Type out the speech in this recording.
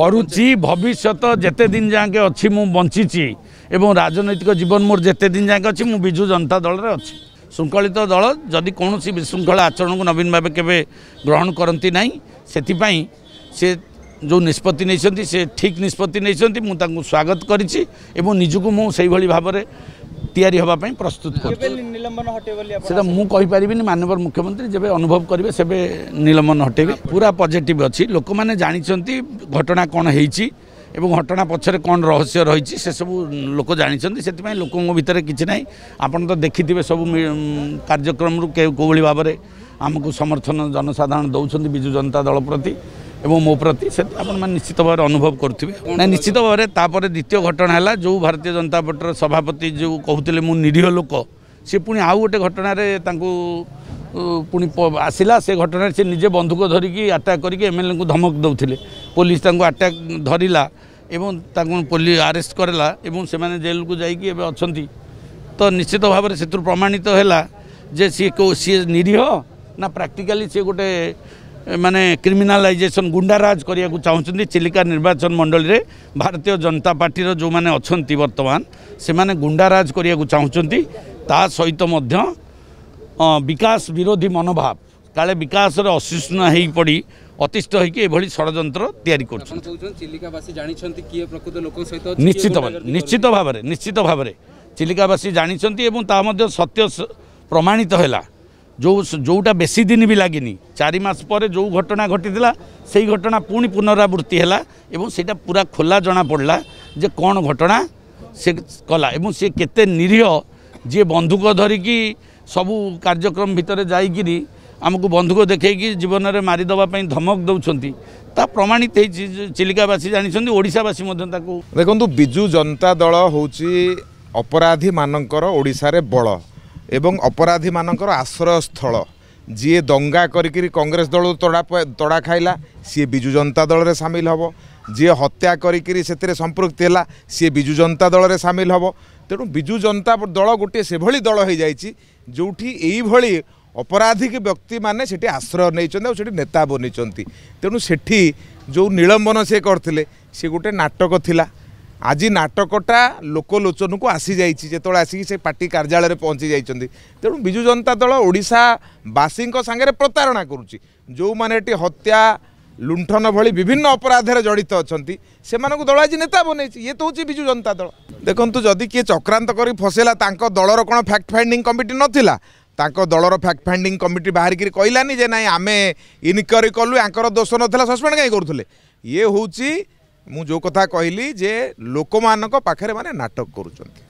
করুচি ভবিষ্যৎ যেতে দিন যাকে অছি মু বঞ্চিছি এবং রাজনৈতিক জীবন মোর যেতে দিন যাকে অছি মু বিজু জনতা দলরে অছি শৃঙ্খলিত দল যদি কোনসি বিশৃঙ্খলা আচরণকে নবীন ভাবে কেবে গ্রহণ করতে না সেপাই সে যে নিষ্পতি নিয়েছেন সে ঠিক নিষ্পতি নিয়েছেন মু তাকে স্বাগত করেছি এবং নিজকে মু সেইভাবে ভাবে তৈরি হওয়া প্রস্তুত করছি সেটা মু ବୋଲି ସେଟା ମୁଁ କହିପାରିବିନି ମାନ୍ୟବର ମୁଖ୍ୟମନ୍ତ୍ରୀ ଯେବେ ଅନୁଭବ କରିବେ ସେବେ ନିଲମ୍ବନ ହଟେଇବେ ପୁରା ପଜିଟିଭ୍ ଅଛି ଲୋକମାନେ ଜାଣିଛନ୍ତି ଘଟଣା କ'ଣ ହେଇଛି এবং ঘটনা পছরে কোন রহস্য রয়েছে সেসব লোক জাঁচান সেপাই লোক ভিতরে কিছু নাই আপন তো দেখিথে সব কার্যক্রম রু কে কোবলি ভাবরে আমি সমর্থন জনসাধারণ দৌঁছেন বিজু জনতা দল প্রতি এবং মো প্রতি সে আপনার নিশ্চিত ভাবে অনুভব করুবে না নিশ্চিত ভাবে তাপরে দ্বিতীয় ঘটনা হল যে ভারতীয় জনতা পার্টির সভাপতি যে কুলে মু নিরীহ লোক সে পুঁ আউ গোটে ঘটনার তাঁকু পুঁ আসিলা সে ঘটনার সে নিজে বন্ধুক ধরিকি আটাক করি এমএলএ ধমক দেউলে পুলিশ তাঁকু আটাক ধরিলা এবং তাঁকু পুলিশ আরেস্ট করেলা এবং সে কু যাইকি এবে অনেক তো নিশ্চিত ভাবে সেতু প্রমাণিত হেলা যে সি সি নিরীহ না প্রাকটিকালি সি গোটে মানে ক্রিমিনালাইজেসন গুন্ডারাজ করা চাহুমান চিলিকা নির্বাচন মণ্ডলী ভারতীয় জনতা পার্টির যে অনেক বর্তমান সে গুন্ডারাজ করা চাহুমান ତା ସହିତ ମଧ୍ୟ ବିକାଶ ବିରୋଧୀ ମନୋଭାବ କାଳେ ବିକାଶରେ ଅସହିଷ୍ଣୁ ହୋଇପଡ଼ି ଅତିଷ୍ଠ ହୋଇକି ଏଭଳି ଷଡ଼ଯନ୍ତ୍ର ତିଆରି କରୁଛନ୍ତି ନିଶ୍ଚିତ ନିଶ୍ଚିତ ଭାବରେ ନିଶ୍ଚିତ ଭାବରେ ଚିଲିକାବାସୀ ଜାଣିଛନ୍ତି ଏବଂ ତାହା ମଧ୍ୟ ସତ୍ୟ ପ୍ରମାଣିତ ହେଲା ଯେଉଁ ଯେଉଁଟା ବେଶୀ ଦିନ ବି ଲାଗିନି ଚାରି ମାସ ପରେ ଯେଉଁ ଘଟଣା ଘଟିଥିଲା ସେଇ ଘଟଣା ପୁଣି ପୁନରାବୃତ୍ତି ହେଲା ଏବଂ ସେଇଟା ପୁରା ଖୋଲା ଜଣାପଡ଼ିଲା ଯେ କ'ଣ ଘଟଣା ସେ କଲା ଏବଂ ସେ କେତେ ନିରୀହ ଯିଏ ବନ୍ଧୁକ ଧରିକି ସବୁ କାର୍ଯ୍ୟକ୍ରମ ଭିତରେ ଯାଇକିରି ଆମକୁ ବନ୍ଧୁକ ଦେଖେଇକି ଜୀବନରେ ମାରିଦେବା ପାଇଁ ଧମକ ଦେଉଛନ୍ତି ତା ପ୍ରମାଣିତ ହେଇଛି ଚିଲିକାବାସୀ ଜାଣିଛନ୍ତି ଓଡ଼ିଶାବାସୀ ମଧ୍ୟ ତାକୁ ଦେଖନ୍ତୁ ବିଜୁ ଜନତା ଦଳ ହେଉଛି ଅପରାଧୀମାନଙ୍କର ଓଡ଼ିଶାରେ ବଳ ଏବଂ ଅପରାଧୀମାନଙ୍କର ଆଶ୍ରୟସ୍ଥଳ ଯିଏ ଦଙ୍ଗା କରିକିରି କଂଗ୍ରେସ ଦଳରୁ ତଡ଼ା ତଡ଼ା ଖାଇଲା ସିଏ ବିଜୁ ଜନତା ଦଳରେ ସାମିଲ ହେବ ଯିଏ ହତ୍ୟା କରିକିରି ସେଥିରେ ସମ୍ପୃକ୍ତି ହେଲା ସିଏ ବିଜୁ ଜନତା ଦଳରେ ସାମିଲ ହେବ ତେଣୁ ବିଜୁ ଜନତା ଦଳ ଗୋଟିଏ ସେଭଳି ଦଳ ହୋଇଯାଇଛି ଯେଉଁଠି ଏଇଭଳି ଅପରାଧିକ ବ୍ୟକ୍ତିମାନେ ସେଠି ଆଶ୍ରୟ ନେଇଛନ୍ତି ଆଉ ସେଠି ନେତା ବନିଛନ୍ତି ତେଣୁ ସେଠି ଯେଉଁ ନିଳମ୍ବନ ସେ କରିଥିଲେ ସେ ଗୋଟେ ନାଟକ ଥିଲା আজি ନାଟକଟା ଲୋକଲୋଚନକୁ ଆସିଯାଇଛି ଯେତେବେଳେ ଆସିକି ସେ ପାର୍ଟି କାର୍ଯ୍ୟାଳୟରେ ପହଞ୍ଚି ଯାଇଛନ୍ତି ତେଣୁ ବିଜୁ ଜନତା ଦଳ ଓଡ଼ିଶାବାସୀଙ୍କ ସାଙ୍ଗରେ ପ୍ରତାରଣା କରୁଛି ଯେଉଁମାନେ ଏଠି ହତ୍ୟା ଲୁଣ୍ଠନ ଭଳି ବିଭିନ୍ନ ଅପରାଧରେ ଜଡ଼ିତ ଅଛନ୍ତି ସେମାନଙ୍କୁ ଦଳ ଆଜି ନେତା ବନେଇଛି ଇଏ ତ ହେଉଛି ବିଜୁ ଜନତା ଦଳ ଦେଖନ୍ତୁ ଯଦି କିଏ ଚକ୍ରାନ୍ତ କରି ଫସେଇଲା ତାଙ୍କ ଦଳର କ'ଣ ଫ୍ୟାକ୍ଟ ଫାଇଣ୍ଡିଂ କମିଟି ନଥିଲା ତାଙ୍କ ଦଳର ଫ୍ୟାକ୍ଟ ଫାଇଣ୍ଡିଂ କମିଟି ବାହାରିକିରି କହିଲାନି ଯେ ନାଇଁ ଆମେ ଇନକ୍ୱାରି କଲୁ ୟାଙ୍କର ଦୋଷ ନଥିଲା ସସ୍ପେଣ୍ଡ କାହିଁ କରୁଥିଲେ ଇଏ ହେଉଛି ମୁଁ ଯେଉଁ କଥା କହିଲି ଯେ ଲୋକମାନଙ୍କ ପାଖରେ ମାନେ ନାଟକ କରୁଛନ୍ତି